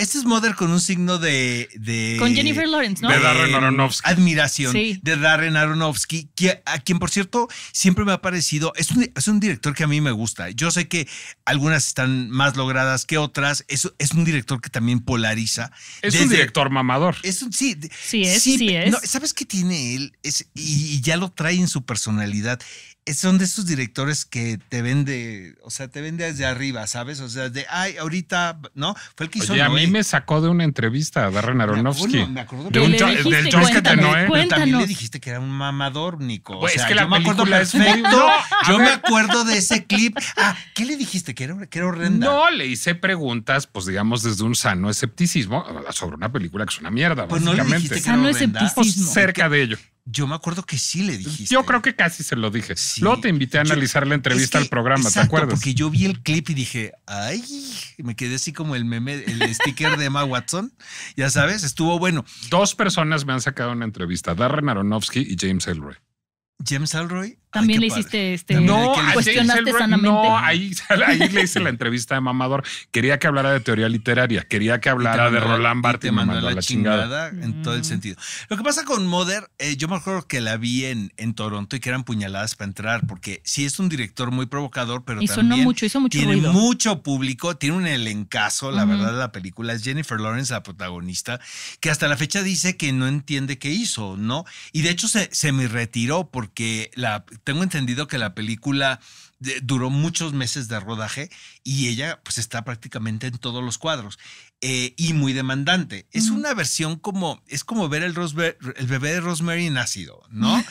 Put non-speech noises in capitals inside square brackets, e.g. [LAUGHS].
Este es Mother con un signo de. con Jennifer Lawrence, ¿no? De Darren eh, Aronofsky. Admiración de Darren Aronofsky, que, a quien, por cierto, siempre me ha parecido. Es un, director que a mí me gusta. Yo sé que algunas están más logradas que otras. Es, es un director que también polariza. Es un director mamador. sí, sí es. Sí, ¿Sabes qué tiene él? y, ya lo trae en su personalidad son de esos directores que te vende, o sea, te vende desde arriba, ¿sabes? O sea, de, ay, ahorita, ¿no? Fue el que hizo mí me sacó de una entrevista a Darren Aronofsky. Me acuerdo, me acuerdo de un que del Noé. también le dijiste que era un mamador, Nico. Pues es que la yo me acuerdo perfecto. Es... No, yo me acuerdo de ese clip. Ah, ¿qué le dijiste? Que era, que era horrenda. No, le hice preguntas, pues digamos, desde un sano escepticismo sobre una película que es una mierda, pues básicamente. No sano escepticismo. Pues, cerca de ello. Yo me acuerdo que sí le dijiste. Yo creo que casi se lo dije. lo Luego te invité a analizar la entrevista al programa, ¿te acuerdas? Porque yo vi el clip y dije, ay, me quedé así como el meme, el [LAUGHS] sticker de Emma Watson. Ya sabes, estuvo bueno. Dos personas me han sacado una entrevista, Darren Aronofsky y James Elroy. James Elroy también le hiciste este no, cuestionaste sanamente. No, ahí, [LAUGHS] ahí le hice la entrevista de Mamador. Quería que hablara de teoría literaria, quería que hablara de Roland Barthes mandó la, chingada, en todo el mm. sentido. Lo que pasa con Mother, eh, yo me acuerdo que la vi en, en, Toronto y que eran puñaladas para entrar, porque sí es un director muy provocador, pero también mucho, hizo tiene mucho público, tiene un elencazo, la verdad, de la película es Jennifer Lawrence la protagonista, que hasta la fecha dice que no entiende qué hizo, ¿no? Y de hecho se, se me retiró porque la tengo entendido que la película eh, duró muchos meses de rodaje y ella pues está prácticamente en todos los cuadros eh, y muy demandante. Es una versión como, es como ver el, el bebé de Rosemary nacido, ¿no? [LAUGHS]